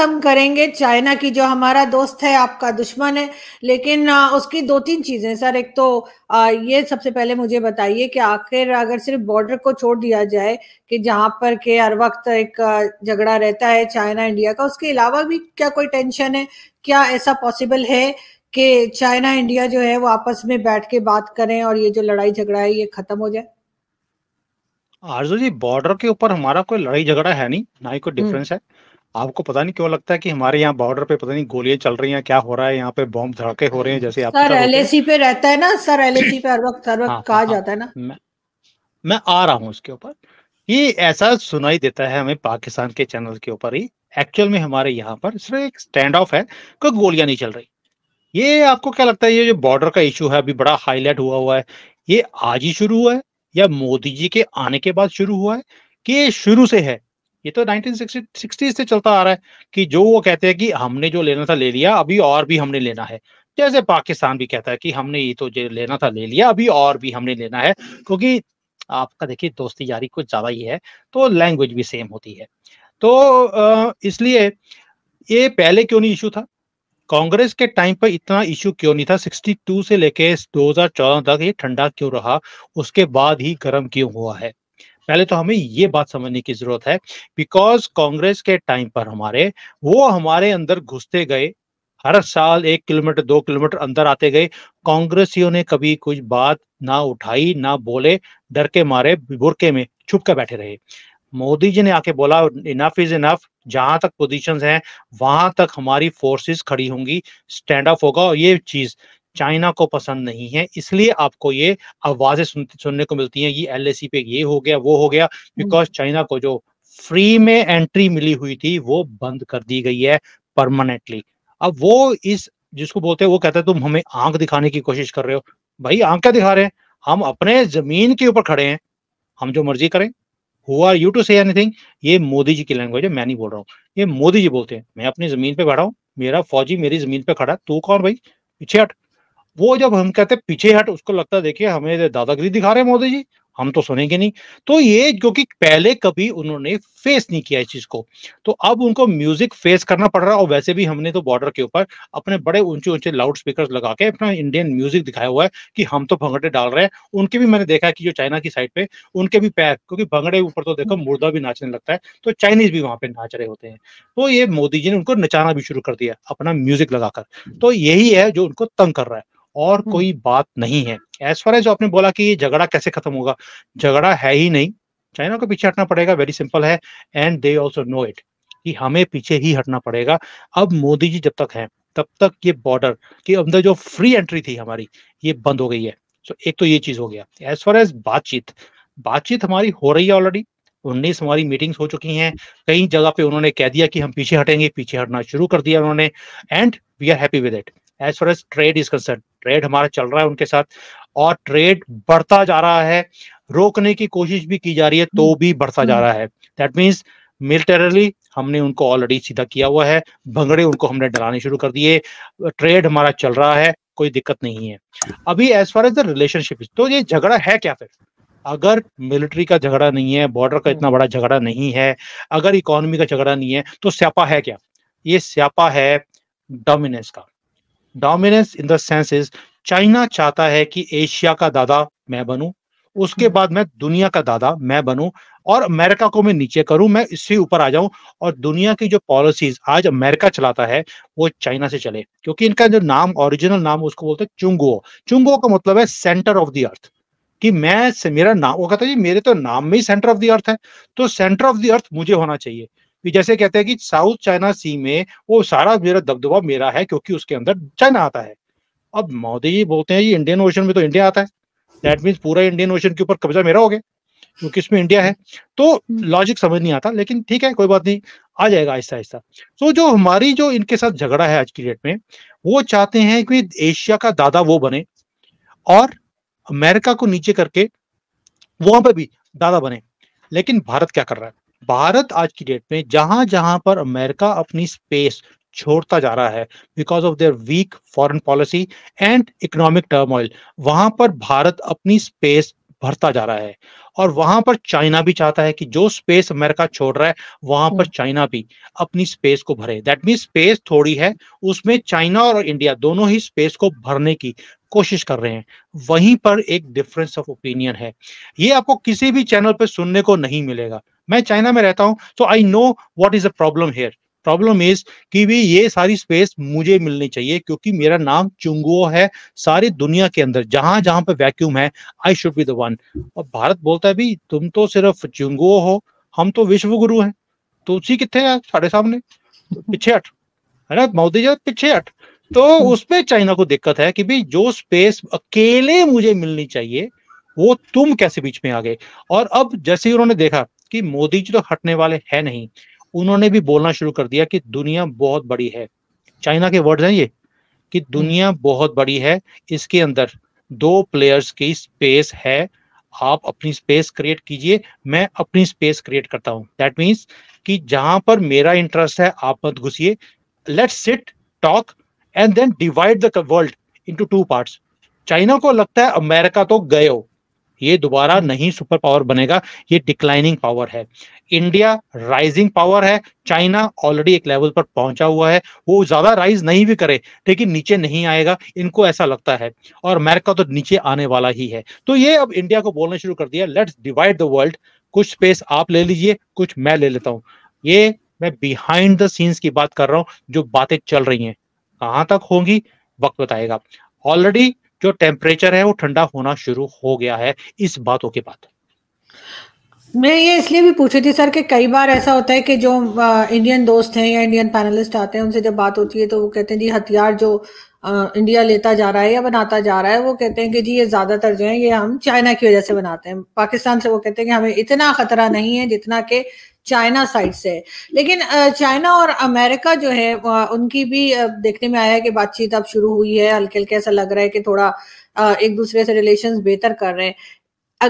हम करेंगे चाइना की जो हमारा दोस्त है आपका दुश्मन है लेकिन उसकी दो तीन चीजें सर एक तो ये सबसे पहले मुझे बताइए कि आखिर अगर सिर्फ बॉर्डर को छोड़ दिया जाए कि जहां पर के हर वक्त एक झगड़ा रहता है चाइना इंडिया का उसके अलावा भी क्या कोई टेंशन है क्या ऐसा पॉसिबल है कि चाइना इंडिया जो है वो आपस में बैठ के बात करें और ये जो लड़ाई झगड़ा है ये खत्म हो जाए आरजू जी बॉर्डर के ऊपर हमारा कोई लड़ाई झगड़ा है नहीं ना ही कोई डिफरेंस हम्म। है आपको पता नहीं क्यों लगता है कि हमारे यहाँ बॉर्डर पे पता नहीं गोलियां चल रही हैं क्या हो रहा है यहाँ पे बॉम्ब धड़के हो रहे हैं जैसे आप सर एलएसी पे रहता है ना सर एलएसी पे हर वक्त हर वक्त हाँ, हाँ, कहा हाँ। जाता है ना मैं, मैं आ रहा हूँ उसके ऊपर ये ऐसा सुनाई देता है हमें पाकिस्तान के चैनल के ऊपर ही एक्चुअल में हमारे यहाँ पर सिर्फ एक स्टैंड ऑफ है कोई गोलियां नहीं चल रही ये आपको क्या लगता है ये जो बॉर्डर का इशू है अभी बड़ा हाईलाइट हुआ हुआ है ये आज ही शुरू हुआ है या मोदी जी के आने के बाद शुरू हुआ है कि ये शुरू से है ये तो 1960 से चलता आ रहा है कि जो वो कहते हैं कि हमने जो लेना था ले लिया अभी और भी हमने लेना है जैसे पाकिस्तान भी कहता है कि हमने ये तो लेना था ले लिया अभी और भी हमने लेना है क्योंकि आपका देखिए दोस्ती यारी कुछ ज्यादा ही है तो लैंग्वेज भी सेम होती है तो इसलिए ये पहले क्यों नहीं इशू था कांग्रेस के टाइम पर इतना इशू क्यों नहीं था 62 से लेके 2014 तक ये ठंडा क्यों रहा उसके बाद ही गर्म क्यों हुआ है पहले तो हमें ये बात समझने की जरूरत है बिकॉज कांग्रेस के टाइम पर हमारे वो हमारे अंदर घुसते गए हर साल एक किलोमीटर दो किलोमीटर अंदर आते गए कांग्रेसियों ने कभी कुछ बात ना उठाई ना बोले डर के मारे बुरके में छुप कर बैठे रहे मोदी जी ने आके बोला इनफ इज इनफ जहां तक पोजीशंस हैं वहां तक हमारी फोर्सेस खड़ी होंगी स्टैंड अप होगा और ये चीज चाइना को पसंद नहीं है इसलिए आपको ये आवाजें सुन, सुनने को मिलती हैं ये एल पे ये हो गया वो हो गया बिकॉज हम्म। चाइना को जो फ्री में एंट्री मिली हुई थी वो बंद कर दी गई है परमानेंटली अब वो इस जिसको बोलते हैं वो कहता है तुम हमें आंख दिखाने की कोशिश कर रहे हो भाई आंख क्या दिखा रहे हैं हम अपने जमीन के ऊपर खड़े हैं हम जो मर्जी करें who are you to say anything ये मोदी जी की लैंग्वेज है मैं नहीं बोल रहा हूँ ये मोदी जी बोलते हैं मैं अपनी जमीन पे बैठा हूँ मेरा फौजी मेरी जमीन पे खड़ा तू कौन भाई पीछे हट वो जब हम कहते पीछे हट उसको लगता है देखिए हमें दादागिरी दिखा रहे हैं मोदी जी हम तो सुनेंगे नहीं तो ये क्योंकि पहले कभी उन्होंने फेस नहीं किया इस चीज को तो अब उनको म्यूजिक फेस करना पड़ रहा है और वैसे भी हमने तो बॉर्डर के ऊपर अपने बड़े ऊंचे ऊंचे लाउड स्पीकर लगा के अपना इंडियन म्यूजिक दिखाया हुआ है कि हम तो भंगड़े डाल रहे हैं उनके भी मैंने देखा कि जो चाइना की साइड पे उनके भी पैर क्योंकि भंगड़े ऊपर तो देखो मुर्दा भी नाचने लगता है तो चाइनीज भी वहां पे नाच रहे होते हैं तो ये मोदी जी ने उनको नचाना भी शुरू कर दिया अपना म्यूजिक लगाकर तो यही है जो उनको तंग कर रहा है और हम्म। कोई बात नहीं है एज फार एज आपने बोला कि झगड़ा कैसे खत्म होगा झगड़ा है ही नहीं चाइना को पीछे हटना पड़ेगा वेरी सिंपल है and they also know it कि हमें पीछे ही हटना पड़ेगा अब मोदी जी जब तक हैं तब तक ये बॉर्डर के अंदर जो फ्री एंट्री थी हमारी ये बंद हो गई है सो so, एक तो ये चीज हो गया एज फार एज बातचीत बातचीत हमारी हो रही है ऑलरेडी उन्नीस हमारी मीटिंग्स हो चुकी हैं कई जगह पे उन्होंने कह दिया कि हम पीछे हटेंगे पीछे हटना शुरू कर दिया उन्होंने and we are happy with it as far as trade is concern trade हमारा चल रहा है उनके साथ और ट्रेड बढ़ता जा रहा है रोकने की कोशिश भी की जा रही है तो हम्म। भी बढ़ता जा रहा है दैट मीन्स मिलिटरली हमने उनको ऑलरेडी सीधा किया हुआ है भंगड़े उनको हमने डराने शुरू कर दिए ट्रेड हमारा चल रहा है कोई दिक्कत नहीं है अभी as far as the relationship तो ये झगड़ा है क्या फिर अगर मिलिट्री का झगड़ा नहीं है बॉर्डर का इतना बड़ा झगड़ा नहीं है अगर इकोनॉमी का झगड़ा नहीं है तो स्यापा है क्या ये स्यापा है डोमिनेंस का dominance in the sense is China चाहता है कि एशिया का दादा मैं बनूं उसके हम्म। बाद मैं दुनिया का दादा मैं बनूं और अमेरिका को मैं नीचे करूं मैं इससे ऊपर आ जाऊं और दुनिया की जो पॉलिसीज आज अमेरिका चलाता है वो चाइना से चले क्योंकि इनका जो नाम ओरिजिनल नाम उसको बोलते हैं चुंगुओ चुंगुओ का मतलब है सेंटर ऑफ द अर्थ कि मैं मेरा नाम वो कहता है जी मेरे तो नाम में ही सेंटर ऑफ द अर्थ है तो सेंटर ऑफ द अर्थ मुझे होना चाहिए कि जैसे कहते हैं कि साउथ चाइना सी में वो सारा मेरा दबदबा मेरा है क्योंकि उसके अंदर चाइना आता है अब मोदी जी बोलते हैं ये इंडियन ओशन में तो इंडिया आता है दैट मीन्स पूरा इंडियन ओशन के ऊपर कब्जा मेरा हो गया क्योंकि इसमें इंडिया है तो लॉजिक हम्म। समझ नहीं आता लेकिन ठीक है कोई बात नहीं आ जाएगा आहिस्ता आहिस्ता तो जो हमारी जो इनके साथ झगड़ा है आज की डेट में वो चाहते हैं कि एशिया का दादा वो बने और अमेरिका को नीचे करके वहां पर भी दादा बने लेकिन भारत क्या कर रहा है भारत आज की डेट में जहां जहां पर अमेरिका अपनी स्पेस छोड़ता जा रहा है because of their weak foreign policy and economic turmoil वहां पर भारत अपनी स्पेस भरता जा रहा है और वहां पर चाइना भी चाहता है कि जो स्पेस अमेरिका छोड़ रहा है वहां पर चाइना हम्म। भी अपनी स्पेस को भरे दैट मीन स्पेस थोड़ी है उसमें चाइना और इंडिया दोनों ही स्पेस को भरने की कोशिश कर रहे हैं वहीं पर एक डिफरेंस ऑफ ओपिनियन है ये आपको किसी भी चैनल पर सुनने को नहीं मिलेगा मैं चाइना में रहता हूँ तो I know what is a problem here problem is कि भी ये सारी स्पेस मुझे मिलनी चाहिए क्योंकि मेरा नाम चुंगुओ है सारी दुनिया के अंदर जहां जहां पर वैक्यूम है I should be the one और भारत बोलता है भी तुम तो सिर्फ चुंगुओ हो हम तो विश्व गुरु हैं तो उसी कितने साढ़े सामने पीछे हट है ना मोदी जी पीछे हट तो उसमें चाइना को दिक्कत है कि भाई जो स्पेस अकेले मुझे मिलनी चाहिए वो तुम कैसे बीच में आ गए और अब जैसे ही उन्होंने देखा कि मोदी जी तो हटने वाले है नहीं उन्होंने भी बोलना शुरू कर दिया कि दुनिया बहुत बड़ी है चाइना के वर्ड हैं ये कि हम्म। दुनिया बहुत बड़ी है इसके अंदर दो प्लेयर्स की स्पेस है आप अपनी स्पेस क्रिएट कीजिए मैं अपनी स्पेस क्रिएट करता हूं दैट मींस कि जहां पर मेरा इंटरेस्ट है आप मत घुसिए let's sit talk and then divide the world into two parts China को लगता है अमेरिका तो गए हो ये दोबारा हम्म। नहीं सुपर पावर बनेगा ये डिक्लाइनिंग पावर है इंडिया राइजिंग पावर है चाइना ऑलरेडी एक लेवल पर पहुंचा हुआ है वो ज्यादा राइज नहीं भी करे लेकिन नीचे नहीं आएगा इनको ऐसा लगता है और अमेरिका तो नीचे आने वाला ही है तो ये अब इंडिया को बोलना शुरू कर दिया लेट्स डिवाइड द वर्ल्ड कुछ स्पेस आप ले लीजिए कुछ मैं ले लेता हूं ये मैं बिहाइंड द सीन्स की बात कर रहा हूं जो बातें चल रही हैं कहां तक होंगी वक्त बताएगा ऑलरेडी जो टेम्परेचर है वो ठंडा होना शुरू हो गया है इस बातों के बाद मैं ये इसलिए भी रही थी सर कि कई बार ऐसा होता है कि जो इंडियन दोस्त हैं या इंडियन पैनलिस्ट आते हैं उनसे जब बात होती है तो वो कहते हैं जी हथियार जो इंडिया लेता जा रहा है या बनाता जा रहा है वो कहते हैं कि जी ये ज्यादातर जो है ये हम चाइना की वजह से बनाते हैं पाकिस्तान से वो कहते हैं कि हमें इतना खतरा नहीं है जितना कि चाइना साइड से लेकिन चाइना और अमेरिका जो है उनकी भी देखने में आया है कि बातचीत अब शुरू हुई है हल्के हल्के ऐसा लग रहा है कि थोड़ा एक दूसरे से रिलेशन बेहतर कर रहे हैं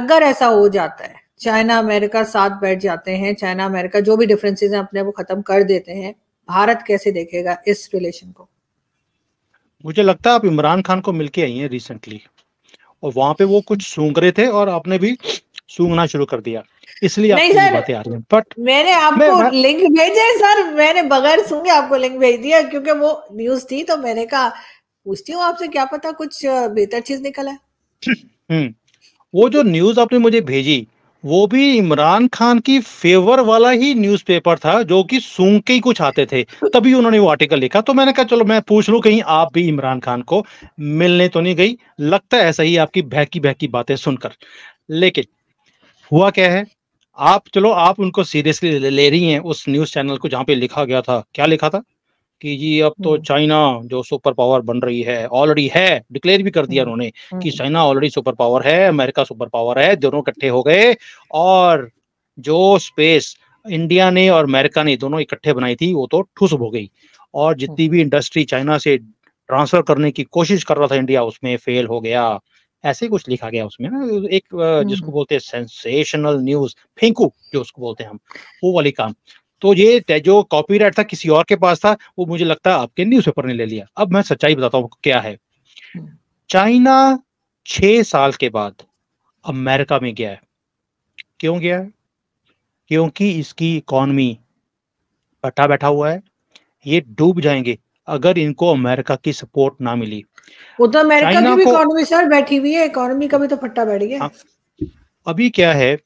अगर ऐसा हो जाता है चाइना अमेरिका साथ बैठ जाते हैं चाइना अमेरिका जो भी डिफरेंसेस हैं अपने वो खत्म कर देते हैं भारत कैसे देखेगा इस रिलेशन को मुझे लगता है आप इमरान खान को मिलके आई हैं रिसेंटली और वहां पे वो कुछ सूंघ रहे थे और आपने भी सूंघना शुरू कर दिया इसलिए आपको बातें आ रही हैं बट मैंने आपको मैं, लिंक भेजे सर मैंने बगैर सूंघे आपको लिंक भेज दिया क्योंकि वो न्यूज थी तो मैंने कहा पूछती हूँ आपसे क्या पता कुछ बेहतर चीज निकल है हम्म, वो जो न्यूज आपने मुझे भेजी वो भी इमरान खान की फेवर वाला ही न्यूज़पेपर था जो कि सूंघ के ही कुछ आते थे तभी उन्होंने वो आर्टिकल लिखा तो मैंने कहा चलो मैं पूछ लूँ कहीं आप भी इमरान खान को मिलने तो नहीं गई लगता है ऐसा ही आपकी बहकी बहकी बातें सुनकर लेकिन हुआ क्या है आप चलो आप उनको सीरियसली ले रही हैं उस न्यूज चैनल को जहाँ पे लिखा गया था क्या लिखा था कि ये अब तो हम्म। चाइना जो सुपर पावर बन रही है ऑलरेडी है डिक्लेयर भी कर दिया हम्म, उन्होंने कि हम्म। चाइना ऑलरेडी सुपर पावर है अमेरिका सुपर पावर है दोनों इकट्ठे हो गए और जो स्पेस इंडिया ने और अमेरिका ने दोनों इकट्ठे बनाई थी वो तो ठुस हो गई और जितनी भी इंडस्ट्री चाइना से ट्रांसफर करने की कोशिश कर रहा था इंडिया उसमें फेल हो गया ऐसे कुछ लिखा गया उसमें ना एक हम्म, जिसको हम्म। बोलते हैं सेंसेशनल न्यूज फेंकू जो उसको बोलते हैं हम वो वाली काम तो ये जो कॉपीराइट था किसी और के पास था वो मुझे लगता है आपके न्यूज पेपर ने ले लिया अब मैं सच्चाई बताता हूँ क्या है हम्म। चाइना छह साल के बाद अमेरिका में गया है क्यों गया है क्योंकि इसकी इकॉनमी बैठा बैठा हुआ है ये डूब जाएंगे अगर इनको अमेरिका की सपोर्ट ना मिली वो तो अमेरिका की भी इकोनॉमी सर बैठी हुई है इकोनॉमी का भी तो फट्टा बैठ गया हाँ। अभी क्या है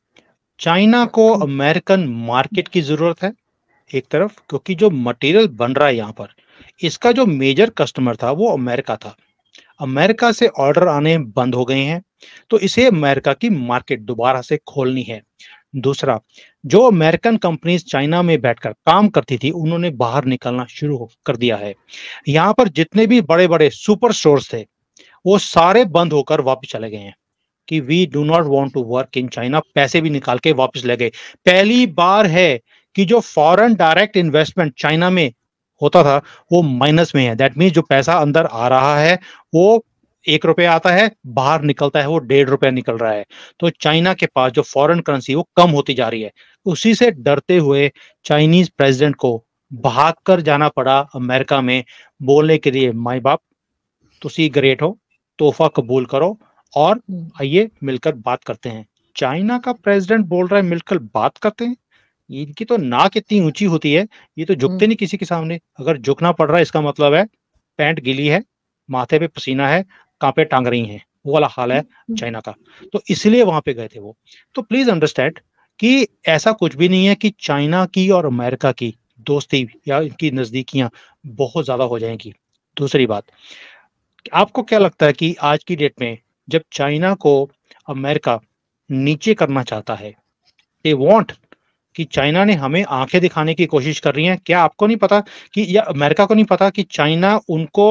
चाइना को अमेरिकन मार्केट की जरूरत है एक तरफ क्योंकि जो मटेरियल बन रहा है यहाँ पर इसका जो मेजर कस्टमर था वो अमेरिका था अमेरिका से ऑर्डर आने बंद हो गए हैं तो इसे अमेरिका की मार्केट दोबारा से खोलनी है दूसरा जो अमेरिकन कंपनीज चाइना में बैठकर काम करती थी उन्होंने बाहर निकलना शुरू कर दिया है यहाँ पर जितने भी बड़े बड़े सुपर स्टोर थे वो सारे बंद होकर वापस चले गए हैं कि we do not want to work in China पैसे भी निकाल के वापस ले गए पहली बार है कि जो फॉरन डायरेक्ट इन्वेस्टमेंट चाइना में होता था वो माइनस में है दैट मीन जो पैसा अंदर आ रहा है वो एक रुपया आता है बाहर निकलता है वो डेढ़ रुपया निकल रहा है तो चाइना के पास जो फॉरेन करेंसी वो कम होती जा रही है उसी से डरते हुए चाइनीज प्रेसिडेंट को भाग कर जाना पड़ा अमेरिका में बोलने के लिए माई बाप तुसी ग्रेट हो तोहफा कबूल करो और हम्म। आइए मिलकर बात करते हैं चाइना का प्रेसिडेंट बोल रहा है मिलकर बात करते हैं इनकी तो नाक इतनी ऊंची होती है ये तो झुकते हम्म। नहीं किसी के सामने अगर झुकना पड़ रहा है इसका मतलब है पैंट गिली है माथे पे पसीना है कांपे टांग रही हैं वो वाला हाल है हम्म, हम्म। चाइना का तो इसलिए वहां पे गए थे वो तो प्लीज अंडरस्टैंड कि ऐसा कुछ भी नहीं है कि चाइना की और अमेरिका की दोस्ती या इनकी नजदीकियां बहुत ज्यादा हो जाएंगी दूसरी बात आपको क्या लगता है कि आज की डेट में जब चाइना को अमेरिका नीचे करना चाहता है दे वॉन्ट कि चाइना ने हमें आंखें दिखाने की कोशिश कर रही है क्या आपको नहीं पता कि या अमेरिका को नहीं पता कि चाइना उनको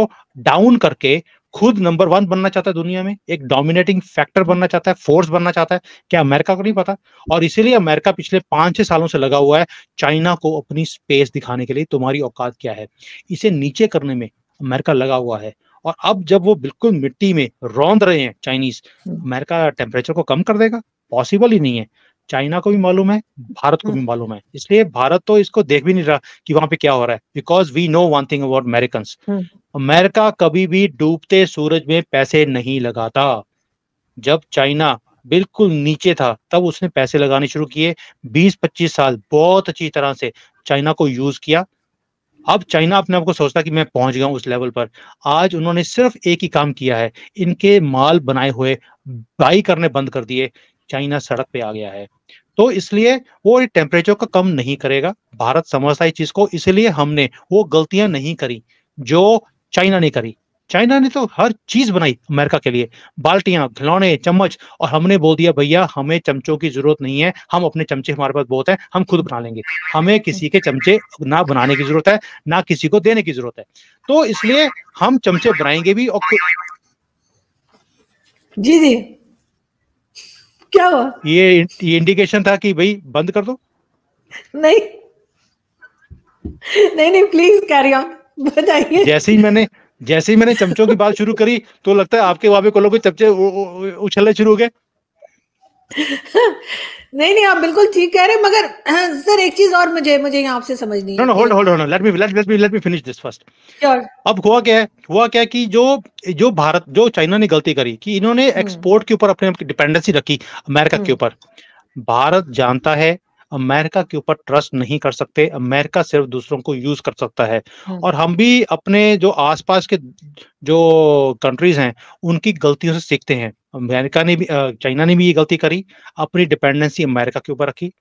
डाउन करके खुद नंबर वन बनना चाहता है दुनिया में एक डोमिनेटिंग फैक्टर बनना चाहता है फोर्स बनना चाहता है क्या अमेरिका को नहीं पता और इसीलिए अमेरिका पिछले पांच छह सालों से लगा हुआ है चाइना को अपनी स्पेस दिखाने के लिए तुम्हारी औकात क्या है इसे नीचे करने में अमेरिका लगा हुआ है और अब जब वो बिल्कुल मिट्टी में रौंद रहे हैं चाइनीज हम्म। अमेरिका टेम्परेचर को कम कर देगा पॉसिबल ही नहीं है चाइना को भी मालूम है हम्म। भारत को भी हम्म। मालूम है इसलिए भारत तो इसको देख भी नहीं रहा कि वहां पे क्या हो रहा है because we know one thing about American America कभी भी डूबते सूरज में पैसे नहीं लगाता जब चाइना बिल्कुल नीचे था तब उसने पैसे लगाने शुरू किए 20-25 साल बहुत अच्छी तरह से चाइना को यूज किया अब चाइना अपने आप को सोचता कि मैं पहुंच गया उस लेवल पर आज उन्होंने सिर्फ एक ही काम किया है इनके माल बनाए हुए बाई करने बंद कर दिए चाइना सड़क पे आ गया है तो इसलिए वो टेम्परेचर को कम नहीं करेगा भारत समझता है चीज को इसलिए हमने वो गलतियां नहीं करी जो चाइना ने करी चाइना ने तो हर चीज बनाई अमेरिका के लिए बाल्टियां खिलौने चम्मच और हमने बोल दिया भैया हमें चमचों की जरूरत नहीं है हम अपने चमचे हमारे पास बहुत है हम खुद बना लेंगे हमें किसी के चमचे ना बनाने की जरूरत है ना किसी को देने की जरूरत है तो इसलिए हम चमचे बनाएंगे भी और जी जी क्या हुआ ये ये इंडिकेशन था कि भाई बंद कर दो नहीं नहीं नहीं प्लीज कैरी ऑन बताइए जैसे ही मैंने जैसे ही मैंने चमचों की बात शुरू करी तो लगता है आपके पे कोलो लोग चमचे उछलने शुरू हो गए नहीं नहीं आप बिल्कुल ठीक कह रहे हैं मगर सर एक चीज और मुझे मुझे यहाँ आपसे समझनी है no hold hold hold let me let let me let me finish this first अब हुआ क्या है हुआ क्या कि जो जो भारत जो चाइना ने गलती करी कि इन्होंने एक्सपोर्ट हम्म। के ऊपर अपने डिपेंडेंसी रखी अमेरिका के हम्म। ऊपर भारत जानता है अमेरिका के ऊपर ट्रस्ट नहीं कर सकते अमेरिका सिर्फ दूसरों को यूज कर सकता है हाँ। और हम भी अपने जो आसपास के जो कंट्रीज हैं उनकी गलतियों से सीखते हैं अमेरिका ने भी चाइना ने भी ये गलती करी अपनी डिपेंडेंसी अमेरिका के ऊपर रखी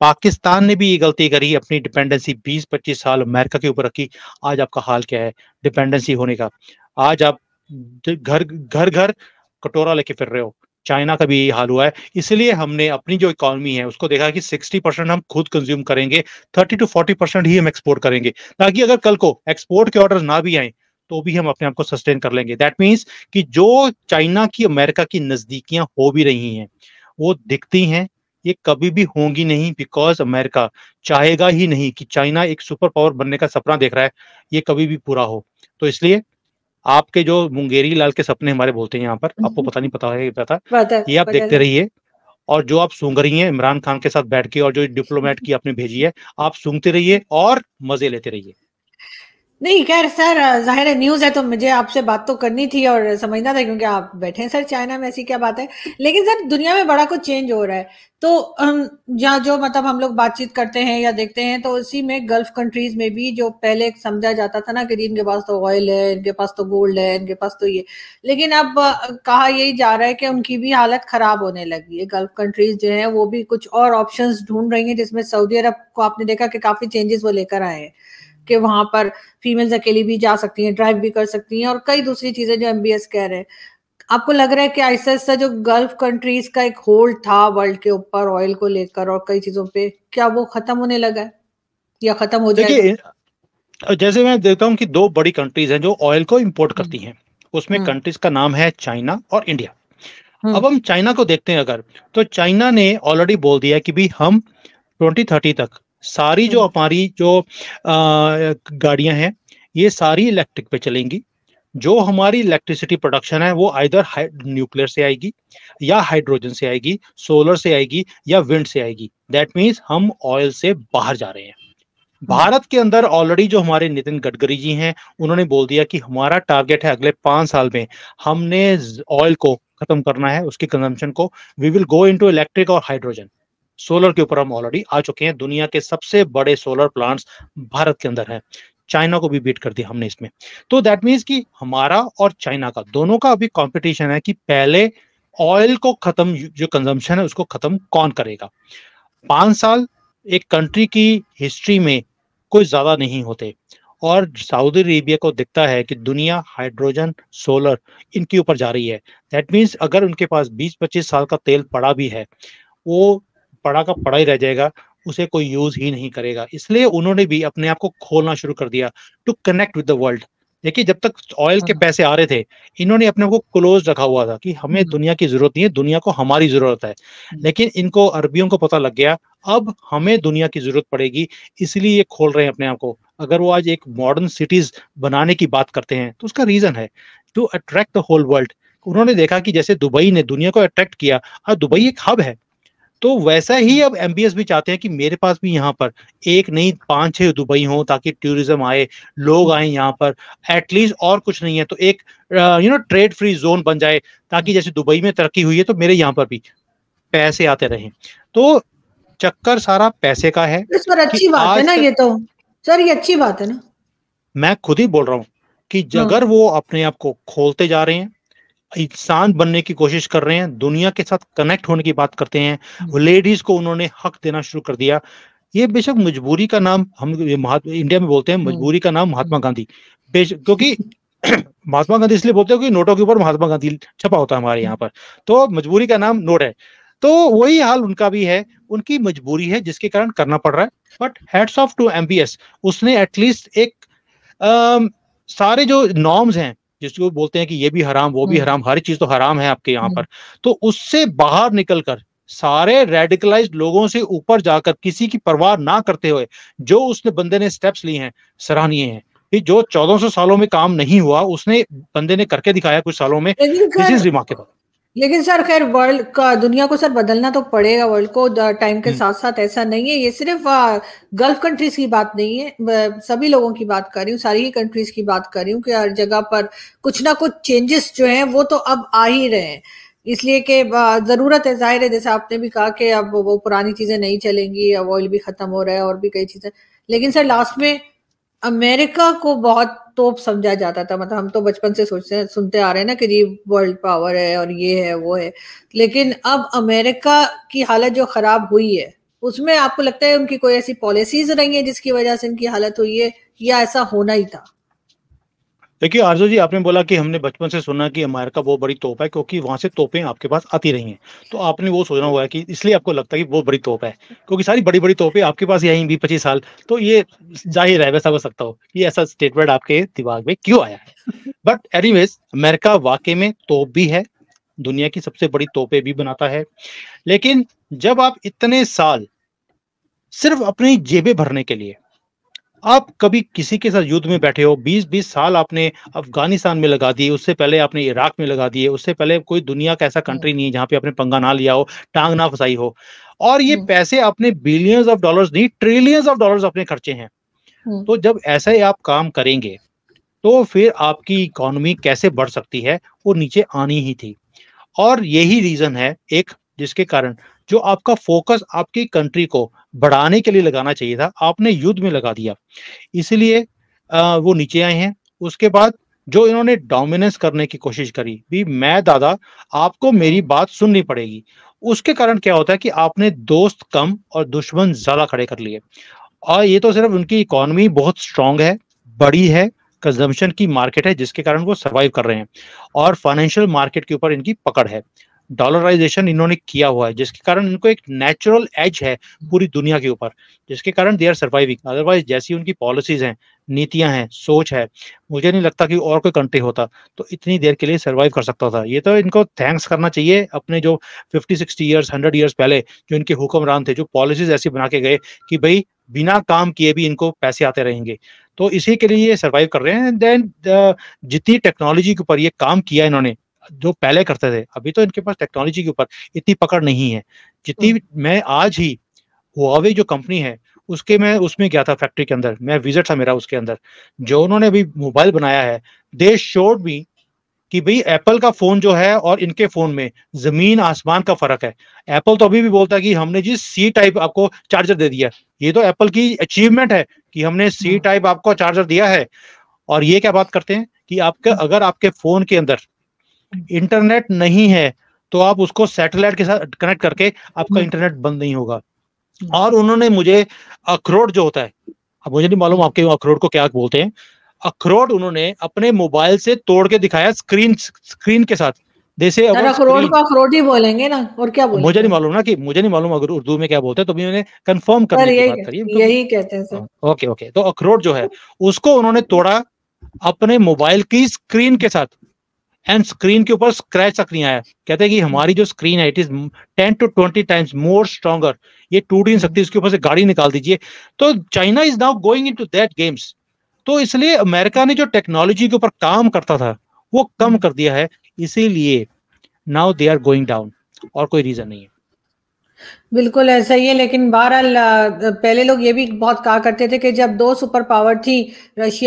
पाकिस्तान ने भी ये गलती करी अपनी डिपेंडेंसी 20-25 साल अमेरिका के ऊपर रखी आज आपका हाल क्या है डिपेंडेंसी होने का आज आप घर घर घर कटोरा लेके फिर रहे हो चाइना का भी यही हाल हुआ है इसलिए हमने अपनी जो इकोनॉमी है उसको देखा कि 60 परसेंट हम खुद कंज्यूम करेंगे 30 टू 40 परसेंट ही हम एक्सपोर्ट करेंगे ताकि अगर कल को एक्सपोर्ट के ऑर्डर ना भी आए तो भी हम अपने आप को सस्टेन कर लेंगे दैट मीन्स कि जो चाइना की अमेरिका की नजदीकियां हो भी रही हैं वो दिखती हैं ये कभी भी होंगी नहीं बिकॉज अमेरिका चाहेगा ही नहीं कि चाइना एक सुपर पावर बनने का सपना देख रहा है ये कभी भी पूरा हो तो इसलिए आपके जो मुंगेरी लाल के सपने हमारे बोलते हैं यहाँ पर आपको हम्म। पता नहीं पता है पता ये आप देखते रहिए और जो आप सूंघ रही हैं इमरान खान के साथ बैठ के और जो डिप्लोमेट की आपने भेजी है आप सूंघते रहिए और मजे लेते रहिए नहीं खैर सर जाहिर है न्यूज़ है तो मुझे आपसे बात तो करनी थी और समझना था क्योंकि आप बैठे हैं सर चाइना में ऐसी क्या बात है लेकिन सर दुनिया में बड़ा कुछ चेंज हो रहा है तो हम जहाँ जो मतलब हम लोग बातचीत करते हैं या देखते हैं तो उसी में गल्फ कंट्रीज में भी जो पहले समझा जाता था ना कि इनके पास तो ऑयल है इनके पास तो गोल्ड है इनके पास तो ये लेकिन अब कहा यही जा रहा है कि उनकी भी हालत खराब होने लगी है गल्फ कंट्रीज जो है वो भी कुछ और ऑप्शन ढूंढ रही है जिसमें सऊदी अरब को आपने देखा कि काफी चेंजेस वो लेकर आए हैं कि वहां पर फीमेल्स अकेली भी जा सकती हैं ड्राइव भी कर सकती हैं और कई दूसरी चीजें जो एमबीएस कह रहे हैं आपको लग रहा है कि ऐसा ऐसा जो गल्फ कंट्रीज का एक होल्ड था वर्ल्ड के ऊपर ऑयल को लेकर और कई चीजों पे क्या वो खत्म होने लगा है या खत्म हो जाए जैसे मैं देखता हूँ कि दो बड़ी कंट्रीज हैं जो ऑयल को इम्पोर्ट हम्म। करती हैं उसमें कंट्रीज हम्म। का नाम है चाइना और इंडिया हम्म। अब हम चाइना को देखते हैं अगर तो चाइना ने ऑलरेडी बोल दिया कि भी हम 2030 तक सारी जो हम्म। हमारी जो गाड़ियां हैं ये सारी इलेक्ट्रिक पे चलेंगी जो हमारी इलेक्ट्रिसिटी प्रोडक्शन है वो आइधर न्यूक्लियर से आएगी या हाइड्रोजन से आएगी सोलर से आएगी या विंड से आएगी दैट मीन्स हम ऑयल से बाहर जा रहे हैं हम्म। भारत के अंदर ऑलरेडी जो हमारे नितिन गडकरी जी हैं उन्होंने बोल दिया कि हमारा टारगेट है अगले पांच साल में हमने ऑयल को खत्म करना है उसकी कंजम्पशन को we will go into electric और हाइड्रोजन सोलर के ऊपर हम ऑलरेडी आ चुके हैं दुनिया के सबसे बड़े सोलर प्लांट्स भारत के अंदर हैं चाइना को भी बीट कर दिया हमने इसमें तो दैट मीन्स कि हमारा और चाइना का दोनों का अभी कंपटीशन है कि पहले ऑयल को खत्म जो कंजम्पशन है उसको खत्म कौन करेगा पांच साल एक कंट्री की हिस्ट्री में कोई ज्यादा नहीं होते और सऊदी अरेबिया को दिखता है कि दुनिया हाइड्रोजन सोलर इनके ऊपर जा रही है दैट मीन्स अगर उनके पास 20-25 साल का तेल पड़ा भी है वो पड़ा का पड़ा ही रह जाएगा उसे कोई यूज ही नहीं करेगा इसलिए उन्होंने भी अपने आप को खोलना शुरू कर दिया to connect with the world देखिए जब तक ऑयल के हाँ। पैसे आ रहे थे इन्होंने अपने को क्लोज रखा हुआ था कि हमें हम्म। दुनिया की जरूरत नहीं है दुनिया को हमारी जरूरत है हम्म। लेकिन इनको अरबियों को पता लग गया अब हमें दुनिया की जरूरत पड़ेगी इसलिए ये खोल रहे हैं अपने आप को अगर वो आज एक मॉडर्न सिटीज बनाने की बात करते हैं तो उसका रीजन है to attract the whole world उन्होंने देखा कि जैसे दुबई ने दुनिया को अट्रैक्ट किया और दुबई एक हब है तो वैसा ही अब एम भी चाहते हैं कि मेरे पास भी यहाँ पर एक नहीं पाँच छह दुबई हो ताकि टूरिज्म आए लोग आए यहाँ पर एटलीस्ट और कुछ नहीं है तो एक you know trade free zone बन जाए ताकि जैसे दुबई में तरक्की हुई है तो मेरे यहाँ पर भी पैसे आते रहे तो चक्कर सारा पैसे का है पर अच्छी बात है ना ये तो सर ये अच्छी बात है ना मैं खुद ही बोल रहा हूँ कि हाँ। अगर वो अपने आप को खोलते जा रहे हैं इंसान बनने की कोशिश कर रहे हैं दुनिया के साथ कनेक्ट होने की बात करते हैं लेडीज हम्म। को उन्होंने हक देना शुरू कर दिया ये बेशक मजबूरी का नाम हम इंडिया में बोलते हैं हम्म। मजबूरी का नाम महात्मा गांधी बेश क्योंकि महात्मा गांधी इसलिए बोलते हैं कि नोटों के ऊपर महात्मा गांधी छपा होता है हमारे यहाँ पर तो मजबूरी का नाम नोट है तो वही हाल उनका भी है उनकी मजबूरी है जिसके कारण करना पड़ रहा है but heads off to MBS उसने एटलीस्ट एक आ, सारे जो नॉर्म्स हैं जिसको बोलते हैं कि ये भी हराम वो भी हम्म। हराम हर चीज तो हराम है आपके यहाँ हम्म। पर तो उससे बाहर निकलकर सारे रेडिकलाइज लोगों से ऊपर जाकर किसी की परवाह ना करते हुए जो उसने बंदे ने स्टेप्स लिए हैं सराहनीय है कि जो 1400 सालों में काम नहीं हुआ उसने बंदे ने करके दिखाया कुछ सालों में दिस इज रिमार्केबल लेकिन सर खैर वर्ल्ड का दुनिया को सर बदलना तो पड़ेगा वर्ल्ड को टाइम के हम्म। साथ साथ ऐसा नहीं है ये सिर्फ गल्फ कंट्रीज की बात नहीं है सभी लोगों की बात कर रही हूँ सारी ही कंट्रीज की बात कर रही हूँ कि हर जगह पर कुछ ना कुछ चेंजेस जो हैं वो तो अब आ ही रहे हैं इसलिए कि ज़रूरत है जाहिर है जैसे आपने भी कहा कि अब वो पुरानी चीज़ें नहीं चलेंगी अब ऑयल भी ख़त्म हो रहा है और भी कई चीज़ें लेकिन सर लास्ट में अमेरिका को बहुत तो समझा जाता था मतलब हम तो बचपन से सोचते हैं सुनते आ रहे हैं ना कि जी वर्ल्ड पावर है और ये है वो है लेकिन अब अमेरिका की हालत जो खराब हुई है उसमें आपको लगता है उनकी कोई ऐसी पॉलिसीज रही है जिसकी वजह से इनकी हालत हुई है या ऐसा होना ही था देखिए आरजू जी आपने बोला कि हमने बचपन से सुना कि अमेरिका बहुत बड़ी तोप है क्योंकि वहां से तोपें आपके पास आती रही हैं तो आपने वो सोचना हुआ है कि इसलिए आपको लगता है कि बहुत बड़ी तोप है क्योंकि सारी बड़ी बड़ी तोपें आपके पास यही बीस पच्चीस साल तो ये जाहिर है वैसा हो सकता हो ये ऐसा स्टेटमेंट आपके दिमाग में क्यों आया है बट एनी अमेरिका वाकई में तोप भी है दुनिया की सबसे बड़ी तोपे भी बनाता है लेकिन जब आप इतने साल सिर्फ अपनी जेबें भरने के लिए आप कभी किसी के साथ युद्ध में बैठे हो 20-20 साल आपने अफगानिस्तान में लगा दिए उससे पहले आपने इराक में लगा दिए उससे पहले कोई दुनिया का ऐसा कंट्री हम्म। नहीं है जहां पे आपने पंगा ना लिया हो टांग ना फसाई हो और ये हम्म। पैसे आपने बिलियंस ऑफ डॉलर्स नहीं ट्रिलियंस ऑफ डॉलर्स अपने खर्चे हैं हम्म। तो जब ऐसा ही आप काम करेंगे तो फिर आपकी इकोनॉमी कैसे बढ़ सकती है वो नीचे आनी ही थी और यही रीजन है एक जिसके कारण जो आपका फोकस आपकी कंट्री को बढ़ाने के लिए लगाना चाहिए था आपने युद्ध में लगा दिया इसलिए वो नीचे आए हैं उसके बाद जो इन्होंने डोमिनेंस करने की कोशिश करी भी मैं दादा आपको मेरी बात सुननी पड़ेगी उसके कारण क्या होता है कि आपने दोस्त कम और दुश्मन ज्यादा खड़े कर लिए और ये तो सिर्फ उनकी इकोनॉमी बहुत स्ट्रांग है बड़ी है कंजम्पशन की मार्केट है जिसके कारण वो सर्वाइव कर रहे हैं और फाइनेंशियल मार्केट के ऊपर इनकी पकड़ है डॉलराइजेशन इन्होंने किया हुआ है जिसके कारण इनको एक नेचुरल एज है पूरी दुनिया के ऊपर जिसके कारण दे आर सर्वाइविंग अदरवाइज जैसी उनकी पॉलिसीज हैं नीतियां हैं सोच है मुझे नहीं लगता कि और कोई कंट्री होता तो इतनी देर के लिए सर्वाइव कर सकता था ये तो इनको थैंक्स करना चाहिए अपने जो fifty sixty years hundred years पहले जो इनके हुक्मरान थे जो पॉलिसीज ऐसी बना के गए कि भाई बिना काम किए भी इनको पैसे आते रहेंगे तो इसी के लिए ये सर्वाइव कर रहे हैं देन uh, जितनी टेक्नोलॉजी के ऊपर ये काम किया इन्होंने जो पहले करते थे अभी तो इनके पास टेक्नोलॉजी के ऊपर इतनी पकड़ नहीं है जितनी हम्म। मैं आज ही हुआवे जो कंपनी है उसके मैं उसमें गया था फैक्ट्री के अंदर मैं विजिट था मेरा उसके अंदर जो उन्होंने अभी मोबाइल बनाया है दे शोड भी कि भाई एप्पल का फोन जो है और इनके फोन में जमीन आसमान का फर्क है एप्पल तो अभी भी बोलता है कि हमने जी सी टाइप आपको चार्जर दे दिया ये तो एप्पल की अचीवमेंट है कि हमने सी टाइप हम्म। आपको चार्जर दिया है और ये क्या बात करते हैं कि आपके हम्म। अगर आपके फोन के अंदर इंटरनेट नहीं है तो आप उसको सैटेलाइट के साथ कनेक्ट करके आपका हम्म। इंटरनेट बंद नहीं होगा और उन्होंने मुझे अखरोट जो होता है अब मुझे नहीं मालूम आपके अखरोट को क्या बोलते हैं अखरोट उन्होंने अपने मोबाइल से तोड़ के दिखाया स्क्रीन स्क्रीन के साथ जैसे अखरोट को अखरोट ही बोलेंगे ना और क्या बोलेंगे मुझे नहीं मालूम ना कि मुझे नहीं मालूम अगर उर्दू में क्या बोलते हैं तो भी मैंने कंफर्म करने की बात करी यही कहते हैं सर ओके हाँ, ओके तो अखरोट जो है उसको उन्होंने तोड़ा अपने मोबाइल की स्क्रीन के साथ एंड स्क्रीन के ऊपर स्क्रैच तक नहीं आया कहते हैं कि हमारी जो स्क्रीन है it is ten to twenty times more stronger ये टूट नहीं सकती उसके ऊपर से गाड़ी निकाल दीजिए तो China is now going in to that games तो इसलिए अमेरिका ने जो टेक्नोलॉजी के ऊपर काम करता था वो कम कर दिया है इसीलिए now they are going down और कोई रीजन नहीं है बिल्कुल ऐसा ही है लेकिन बहरहाल पहले लोग ये भी बहुत कहा करते थे कि जब दो सुपर पावर थी रशिया